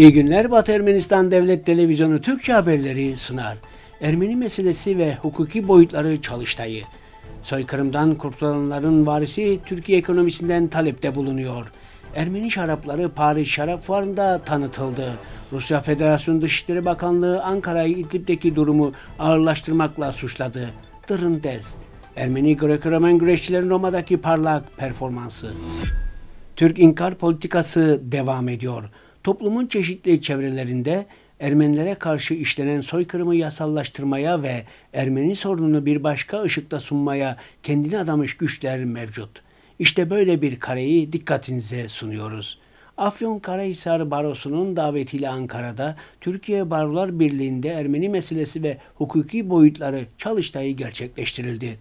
İyi günler Batı Ermenistan Devlet Televizyonu Türkçe haberleri sunar. Ermeni meselesi ve hukuki boyutları çalıştayı. Soykırımdan kurtulanların varisi Türkiye ekonomisinden talepte bulunuyor. Ermeni şarapları Paris Şarap Fuarı'nda tanıtıldı. Rusya Federasyonu Dışişleri Bakanlığı Ankara'yı İdlib'deki durumu ağırlaştırmakla suçladı. Dırındez, Ermeni Greco-Roman güreşçilerin Roma'daki parlak performansı. Türk inkar politikası devam ediyor toplumun çeşitli çevrelerinde Ermenilere karşı işlenen soykırımı yasallaştırmaya ve Ermeni sorununu bir başka ışıkta sunmaya kendini adamış güçler mevcut. İşte böyle bir kareyi dikkatinize sunuyoruz. Afyon Afyonkarahisar Barosu'nun davetiyle Ankara'da Türkiye Barolar Birliği'nde Ermeni meselesi ve hukuki boyutları çalıştayı gerçekleştirildi.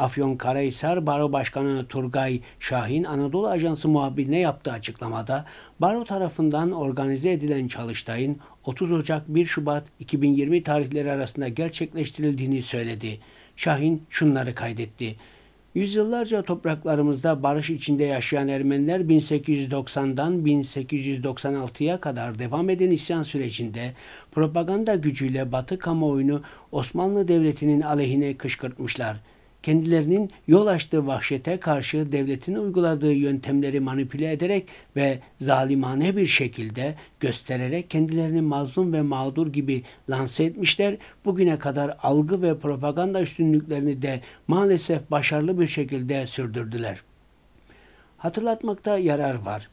Afyonkarahisar Baro Başkanı Turgay Şahin Anadolu Ajansı muhabirine yaptığı açıklamada Baro tarafından organize edilen çalıştayın 30 Ocak 1 Şubat 2020 tarihleri arasında gerçekleştirildiğini söyledi. Şahin şunları kaydetti. Yüzyıllarca topraklarımızda barış içinde yaşayan Ermeniler 1890'dan 1896'ya kadar devam eden isyan sürecinde propaganda gücüyle Batı kamuoyunu Osmanlı Devleti'nin aleyhine kışkırtmışlar kendilerinin yol açtığı vahşete karşı devletin uyguladığı yöntemleri manipüle ederek ve zalimane bir şekilde göstererek kendilerini mazlum ve mağdur gibi lanse etmişler. Bugüne kadar algı ve propaganda üstünlüklerini de maalesef başarılı bir şekilde sürdürdüler. Hatırlatmakta yarar var.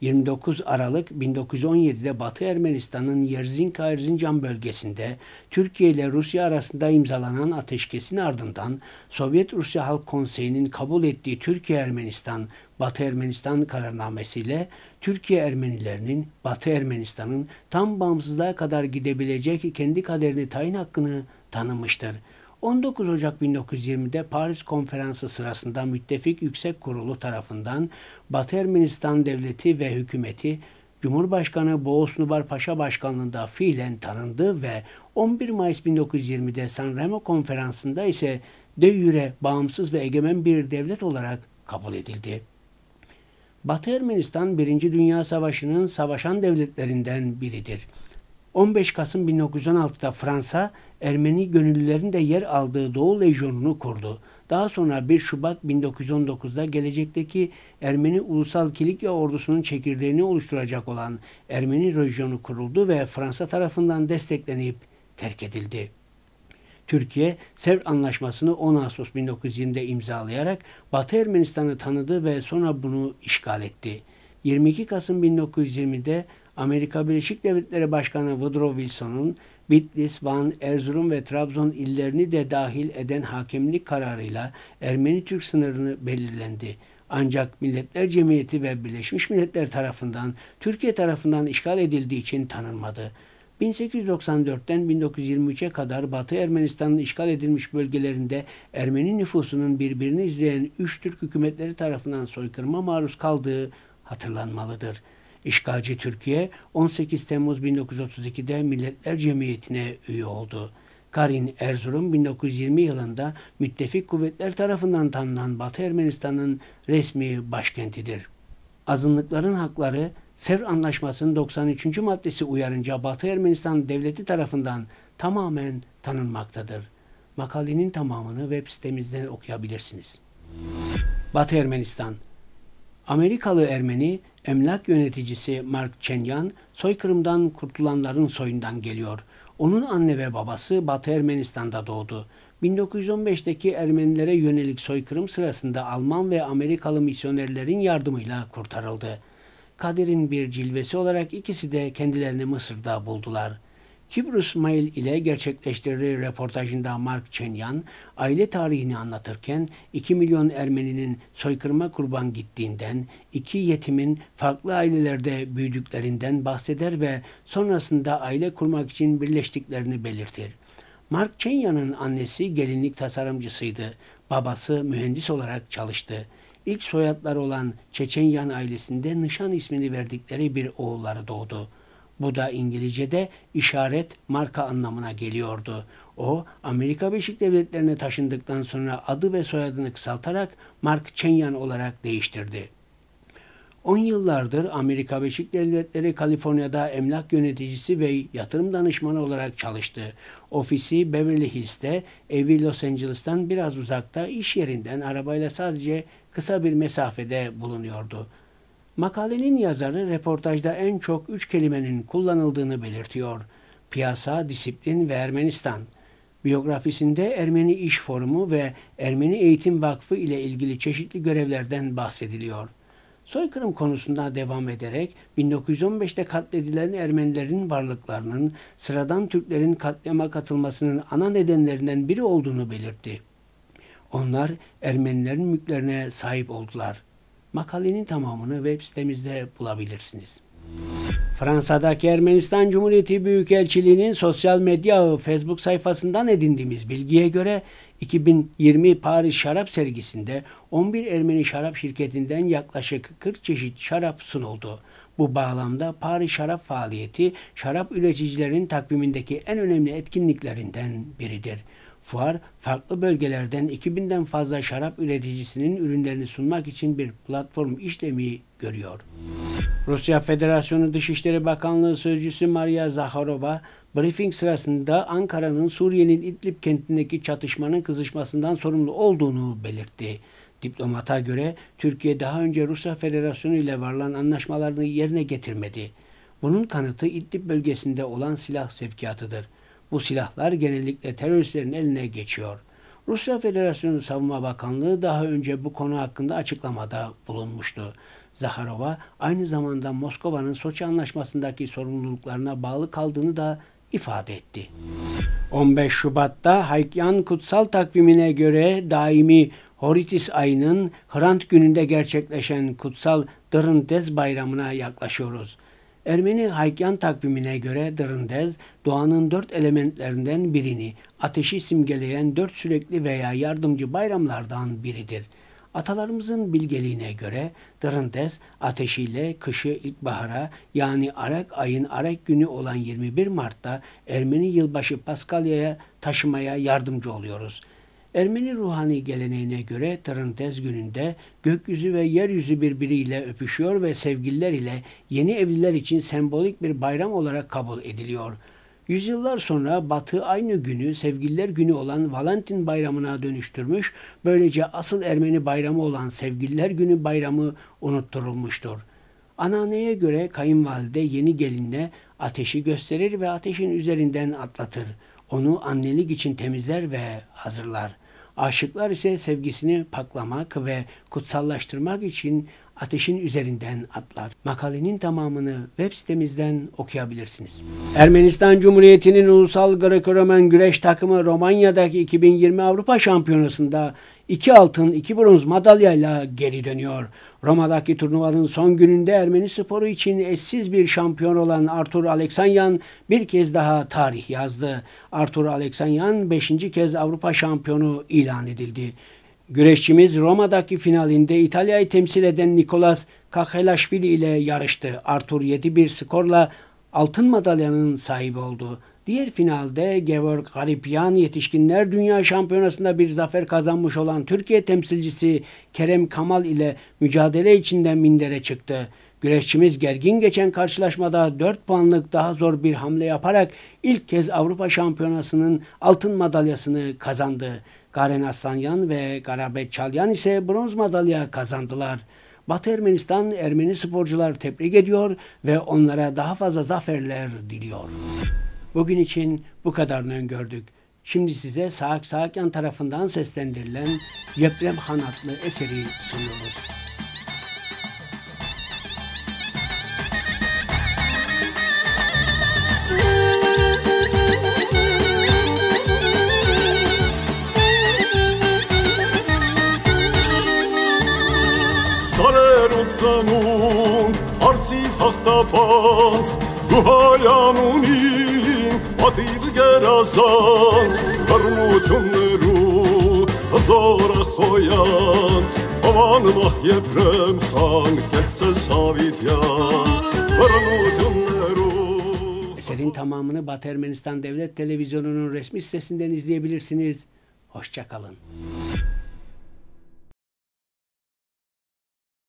29 Aralık 1917'de Batı Ermenistan'ın Yerzinka-Erzincan bölgesinde Türkiye ile Rusya arasında imzalanan ateşkesin ardından Sovyet Rusya Halk Konseyi'nin kabul ettiği Türkiye-Ermenistan Batı Ermenistan kararnamesiyle Türkiye Ermenilerinin Batı Ermenistan'ın tam bağımsızlığa kadar gidebilecek kendi kaderini tayin hakkını tanımıştır. 19 Ocak 1920'de Paris Konferansı sırasında Müttefik Yüksek Kurulu tarafından Batı Ermenistan Devleti ve hükümeti Cumhurbaşkanı Boğusnubar Paşa başkanlığında fiilen tanındı ve 11 Mayıs 1920'de Sanremo konferansında ise de yüre bağımsız ve egemen bir devlet olarak kabul edildi. Batı Ermenistan 1. Dünya Savaşı'nın savaşan devletlerinden biridir. 15 Kasım 1916'da Fransa Ermeni gönüllülerin de yer aldığı Doğu Lejyonu'nu kurdu. Daha sonra 1 Şubat 1919'da gelecekteki Ermeni Ulusal Kilikya Ordusu'nun çekirdeğini oluşturacak olan Ermeni Rejyonu kuruldu ve Fransa tarafından desteklenip terk edildi. Türkiye, Sevr Anlaşması'nı 10 Ağustos 1920'de imzalayarak Batı Ermenistan'ı tanıdı ve sonra bunu işgal etti. 22 Kasım 1920'de Amerika Birleşik Devletleri Başkanı Woodrow Wilson'un Bitlis, Van, Erzurum ve Trabzon illerini de dahil eden hakemlik kararıyla Ermeni-Türk sınırını belirlendi. Ancak Milletler Cemiyeti ve Birleşmiş Milletler tarafından Türkiye tarafından işgal edildiği için tanınmadı. 1894'ten 1923'e kadar Batı Ermenistan'ın işgal edilmiş bölgelerinde Ermeni nüfusunun birbirini izleyen üç Türk hükümetleri tarafından soykırıma maruz kaldığı hatırlanmalıdır.'' İşgalci Türkiye 18 Temmuz 1932'de Milletler Cemiyeti'ne üye oldu. Karin Erzurum 1920 yılında müttefik kuvvetler tarafından tanınan Batı Ermenistan'ın resmi başkentidir. Azınlıkların hakları Sevr Anlaşması'nın 93. maddesi uyarınca Batı Ermenistan devleti tarafından tamamen tanınmaktadır. Makalenin tamamını web sitemizden okuyabilirsiniz. Batı Ermenistan Amerikalı Ermeni Emlak yöneticisi Mark Chenyan, soykırımdan kurtulanların soyundan geliyor. Onun anne ve babası Batı Ermenistan'da doğdu. 1915'teki Ermenilere yönelik soykırım sırasında Alman ve Amerikalı misyonerlerin yardımıyla kurtarıldı. Kaderin bir cilvesi olarak ikisi de kendilerini Mısır'da buldular.'' Kibr Mail ile gerçekleştirdiği röportajında Mark Chenyan aile tarihini anlatırken 2 milyon Ermeninin soykırıma kurban gittiğinden, iki yetimin farklı ailelerde büyüdüklerinden bahseder ve sonrasında aile kurmak için birleştiklerini belirtir. Mark Chenyan'ın annesi gelinlik tasarımcısıydı. Babası mühendis olarak çalıştı. İlk soyadları olan Çeçenyan ailesinde Nişan ismini verdikleri bir oğulları doğdu. Bu da İngilizce'de işaret marka anlamına geliyordu. O Amerika Birleşik Devletleri'ne taşındıktan sonra adı ve soyadını kısaltarak Mark Chenyan olarak değiştirdi. 10 yıllardır Amerika Birleşik Devletleri Kaliforniya'da emlak yöneticisi ve yatırım danışmanı olarak çalıştı. Ofisi Beverly Hills'te, evi Los Angeles'tan biraz uzakta iş yerinden arabayla sadece kısa bir mesafede bulunuyordu. Makalenin yazarı reportajda en çok üç kelimenin kullanıldığını belirtiyor. Piyasa, disiplin ve Ermenistan. Biyografisinde Ermeni İş Forumu ve Ermeni Eğitim Vakfı ile ilgili çeşitli görevlerden bahsediliyor. Soykırım konusunda devam ederek 1915'te katledilen Ermenilerin varlıklarının sıradan Türklerin katliama katılmasının ana nedenlerinden biri olduğunu belirtti. Onlar Ermenilerin mülklerine sahip oldular. Makalenin tamamını web sitemizde bulabilirsiniz. Fransa'daki Ermenistan Cumhuriyeti Büyükelçiliği'nin sosyal medya ağı Facebook sayfasından edindiğimiz bilgiye göre 2020 Paris Şarap sergisinde 11 Ermeni şarap şirketinden yaklaşık 40 çeşit şarap sunuldu. Bu bağlamda Paris Şarap faaliyeti şarap üreticilerin takvimindeki en önemli etkinliklerinden biridir. Fuar farklı bölgelerden 2000'den fazla şarap üreticisinin ürünlerini sunmak için bir platform işlemi görüyor. Rusya Federasyonu Dışişleri Bakanlığı Sözcüsü Maria Zaharova, briefing sırasında Ankara'nın Suriye'nin İdlib kentindeki çatışmanın kızışmasından sorumlu olduğunu belirtti. Diplomata göre Türkiye daha önce Rusya Federasyonu ile varılan anlaşmalarını yerine getirmedi. Bunun kanıtı İdlib bölgesinde olan silah sevkiyatıdır. Bu silahlar genellikle teröristlerin eline geçiyor. Rusya Federasyonu Savunma Bakanlığı daha önce bu konu hakkında açıklamada bulunmuştu. Zaharova aynı zamanda Moskova'nın Soçi Anlaşması'ndaki sorumluluklarına bağlı kaldığını da ifade etti. 15 Şubat'ta Haykyan kutsal takvimine göre daimi Horitis ayının Hrant gününde gerçekleşen kutsal Dırın bayramına yaklaşıyoruz. Ermeni Haykyan takvimine göre Dırındez, doğanın dört elementlerinden birini, ateşi simgeleyen dört sürekli veya yardımcı bayramlardan biridir. Atalarımızın bilgeliğine göre Dırındez, ateşiyle kışı ilkbahara yani Arek ayın Arek günü olan 21 Mart'ta Ermeni yılbaşı Paskalya'ya taşımaya yardımcı oluyoruz. Ermeni ruhani geleneğine göre Tarantez gününde gökyüzü ve yeryüzü birbiriyle öpüşüyor ve sevgililer ile yeni evliler için sembolik bir bayram olarak kabul ediliyor. Yüzyıllar sonra Batı aynı günü sevgililer günü olan Valentin bayramına dönüştürmüş, böylece asıl Ermeni bayramı olan sevgililer günü bayramı unutturulmuştur. Anneanneye göre kayınvalide yeni gelinle ateşi gösterir ve ateşin üzerinden atlatır.'' onu annelik için temizler ve hazırlar. Aşıklar ise sevgisini paklamak ve kutsallaştırmak için ateşin üzerinden atlar. Makalenin tamamını web sitemizden okuyabilirsiniz. Ermenistan Cumhuriyeti'nin ulusal greco güreş takımı Romanya'daki 2020 Avrupa Şampiyonası'nda iki altın iki bronz madalyayla geri dönüyor. Roma'daki turnuvanın son gününde Ermeni sporu için eşsiz bir şampiyon olan Artur Aleksanyan bir kez daha tarih yazdı. Artur Aleksanyan 5. kez Avrupa şampiyonu ilan edildi. Güreşçimiz Roma'daki finalinde İtalya'yı temsil eden Nikolas Kakhelashvili ile yarıştı. Artur 7-1 skorla altın madalyanın sahibi oldu. Diğer finalde Georg Garipyan yetişkinler dünya şampiyonasında bir zafer kazanmış olan Türkiye temsilcisi Kerem Kamal ile mücadele içinde mindere çıktı. Güreşçimiz gergin geçen karşılaşmada 4 puanlık daha zor bir hamle yaparak ilk kez Avrupa Şampiyonası'nın altın madalyasını kazandı. Karen Aslanyan ve Garabet Çalyan ise bronz madalya kazandılar. Batı Ermenistan Ermeni sporcular tebrik ediyor ve onlara daha fazla zaferler diliyor. Bugün için bu kadarını öngördük. Şimdi size Saak Saakyan tarafından seslendirilen Yeprem Han adlı eseri sunuyoruz. زمون هرچی تخت پانس گوهایانونین ماتیب گرازانس برموتون رو هزار خویان Aman vah yevrem han geçse savityan tamamını Batı Ermenistan Devlet Televizyonu'nun resmi sitesinden izleyebilirsiniz. Hoşçakalın.